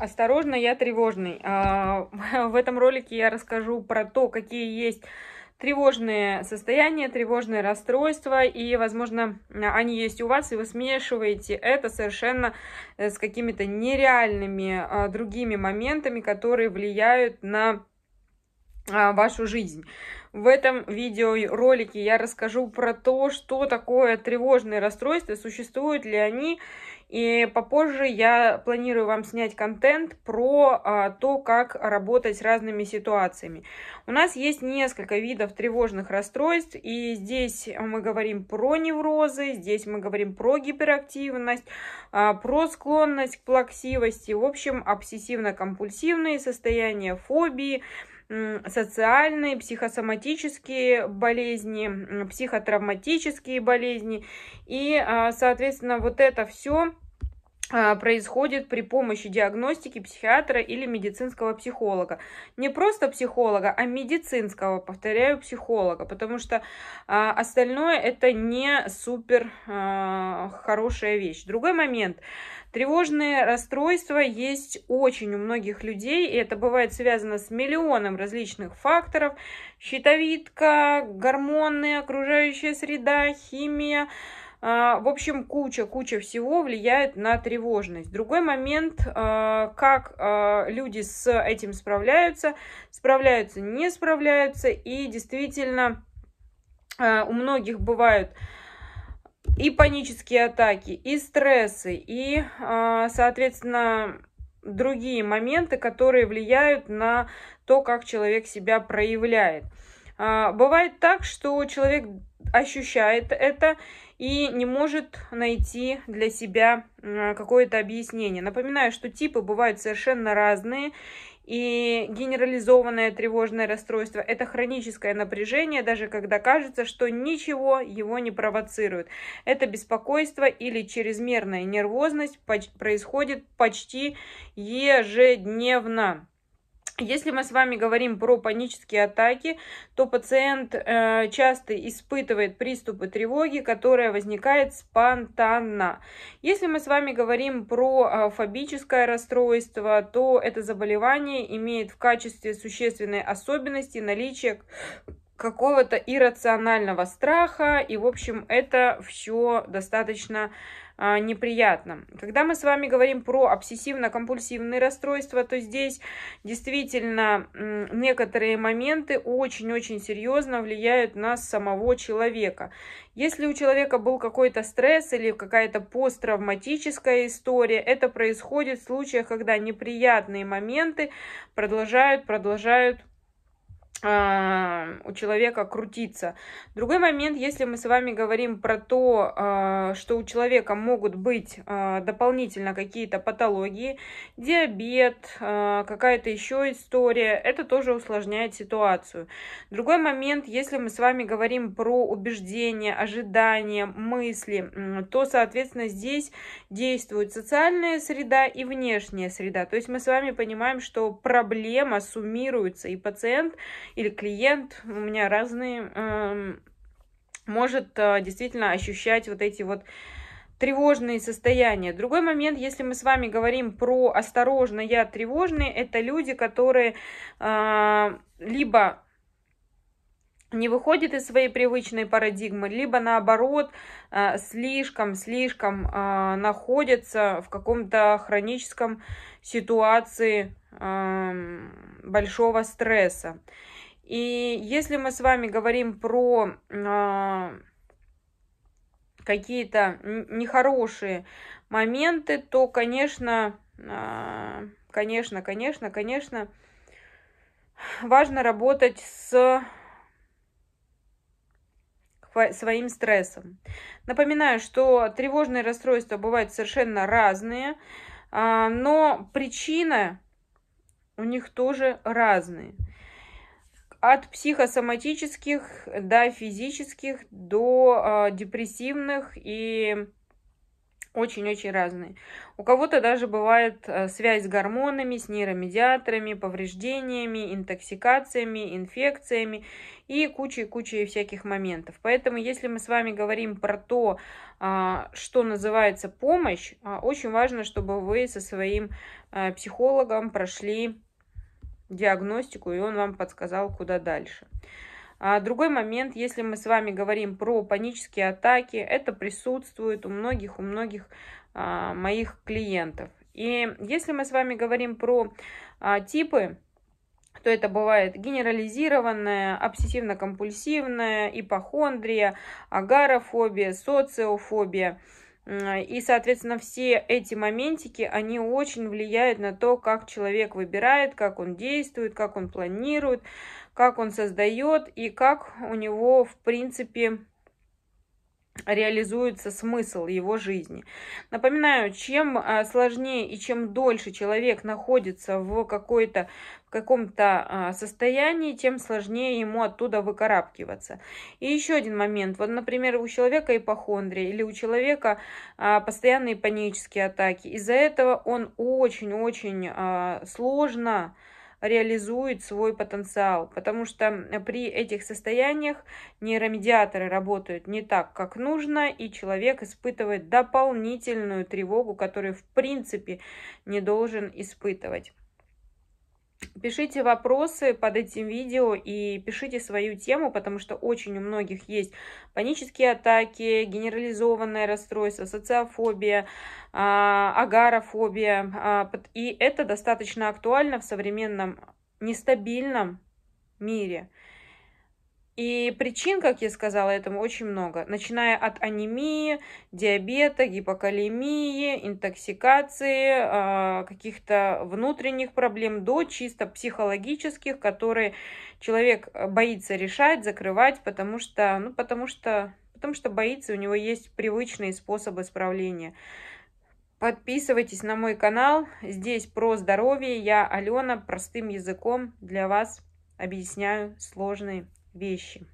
Осторожно, я тревожный. А, в этом ролике я расскажу про то, какие есть тревожные состояния, тревожные расстройства, и, возможно, они есть у вас, и вы смешиваете это совершенно э, с какими-то нереальными а, другими моментами, которые влияют на а, вашу жизнь. В этом видеоролике я расскажу про то, что такое тревожные расстройства, существуют ли они и попозже я планирую вам снять контент про а, то, как работать с разными ситуациями. У нас есть несколько видов тревожных расстройств, и здесь мы говорим про неврозы, здесь мы говорим про гиперактивность, а, про склонность к плаксивости, в общем, обсессивно-компульсивные состояния, фобии, социальные, психосоматические болезни, психотравматические болезни. И, а, соответственно, вот это все а, происходит при помощи диагностики психиатра или медицинского психолога. Не просто психолога, а медицинского, повторяю, психолога, потому что а, остальное это не супер а, хорошая вещь. Другой момент. Тревожные расстройства есть очень у многих людей, и это бывает связано с миллионом различных факторов. Щитовидка, гормоны, окружающая среда, химия, а, в общем, куча-куча всего влияет на тревожность. Другой момент, а, как а, люди с этим справляются, справляются, не справляются. И действительно, у многих бывают и панические атаки, и стрессы, и, соответственно, другие моменты, которые влияют на то, как человек себя проявляет. Бывает так, что человек ощущает это и не может найти для себя какое-то объяснение. Напоминаю, что типы бывают совершенно разные, и генерализованное тревожное расстройство – это хроническое напряжение, даже когда кажется, что ничего его не провоцирует. Это беспокойство или чрезмерная нервозность происходит почти ежедневно. Если мы с вами говорим про панические атаки, то пациент э, часто испытывает приступы тревоги, которая возникает спонтанно. Если мы с вами говорим про э, фобическое расстройство, то это заболевание имеет в качестве существенной особенности наличие какого-то иррационального страха, и, в общем, это все достаточно э, неприятно. Когда мы с вами говорим про обсессивно-компульсивные расстройства, то здесь действительно э, некоторые моменты очень-очень серьезно влияют на самого человека. Если у человека был какой-то стресс или какая-то посттравматическая история, это происходит в случаях, когда неприятные моменты продолжают, продолжают а, у человека крутиться. Другой момент, если мы с вами говорим про то, а, что у человека могут быть а, дополнительно какие-то патологии, диабет, какая-то еще история, это тоже усложняет ситуацию. Другой момент, если мы с вами говорим про убеждения, ожидания, мысли, то, соответственно, здесь действует социальная среда и внешняя среда. То есть мы с вами понимаем, что проблема суммируется, и пациент или клиент, у меня разные, эм, может э, действительно ощущать вот эти вот тревожные состояния. Другой момент, если мы с вами говорим про осторожно, я тревожный, это люди, которые э, либо не выходит из своей привычной парадигмы, либо наоборот слишком-слишком э, э, находится в каком-то хроническом ситуации эм, большого стресса. И если мы с вами говорим про э, какие-то нехорошие моменты, то, конечно, конечно, конечно, конечно, важно работать с своим стрессом. Напоминаю, что тревожные расстройства бывают совершенно разные, а, но причина у них тоже разные. От психосоматических до физических, до а, депрессивных и очень-очень разные. У кого-то даже бывает э, связь с гормонами, с нейромедиаторами, повреждениями, интоксикациями, инфекциями и кучей-кучей всяких моментов. Поэтому, если мы с вами говорим про то, а, что называется помощь, а, очень важно, чтобы вы со своим э, психологом прошли диагностику, и он вам подсказал, куда дальше. А другой момент, если мы с вами говорим про панические атаки, это присутствует у многих, у многих а, моих клиентов. И если мы с вами говорим про а, типы, то это бывает генерализированная, обсессивно-компульсивная, ипохондрия, агарофобия, социофобия – и, соответственно, все эти моментики, они очень влияют на то, как человек выбирает, как он действует, как он планирует, как он создает и как у него, в принципе, реализуется смысл его жизни. Напоминаю, чем а, сложнее и чем дольше человек находится в какой-то в каком-то а, состоянии, тем сложнее ему оттуда выкарабкиваться. И еще один момент. Вот, например, у человека ипохондрия или у человека а, постоянные панические атаки. Из-за этого он очень-очень а, сложно реализует свой потенциал, потому что при этих состояниях нейромедиаторы работают не так, как нужно, и человек испытывает дополнительную тревогу, которую в принципе не должен испытывать. Пишите вопросы под этим видео и пишите свою тему, потому что очень у многих есть панические атаки, генерализованное расстройство, социофобия, а, агарофобия. А, и это достаточно актуально в современном нестабильном мире. И причин, как я сказала, этому очень много. Начиная от анемии, диабета, гипокалемии, интоксикации, а, каких-то внутренних проблем до чисто психологических, которые человек э, боится решать, закрывать, потому что, ну, потому что, потому что боится, у него есть привычные способы исправления. Подписывайтесь на мой канал. Здесь про здоровье. Я Алена простым языком для вас объясняю сложные вещи.